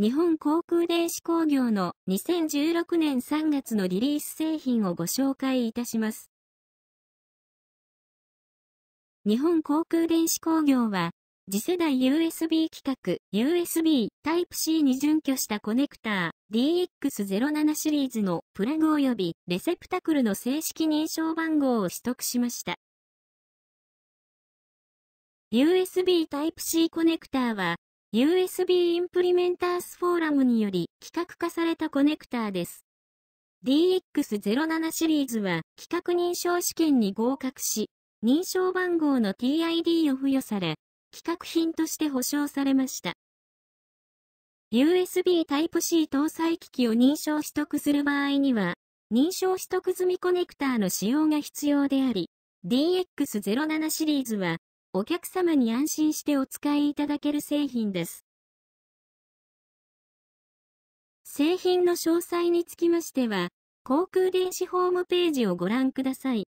日本航空電子工業の2016年3月のリリース製品をご紹介いたします。日本航空電子工業は、次世代 USB 規格 USB Type-C に準拠したコネクター DX07 シリーズのプラグ及びレセプタクルの正式認証番号を取得しました。USB Type-C コネクターは、USB インプリメンタースフォーラムにより規格化されたコネクターです。DX07 シリーズは規格認証試験に合格し、認証番号の TID を付与され、規格品として保証されました。USB Type-C 搭載機器を認証取得する場合には、認証取得済みコネクターの使用が必要であり、DX07 シリーズはお客様に安心してお使いいただける製品です。製品の詳細につきましては、航空電子ホームページをご覧ください。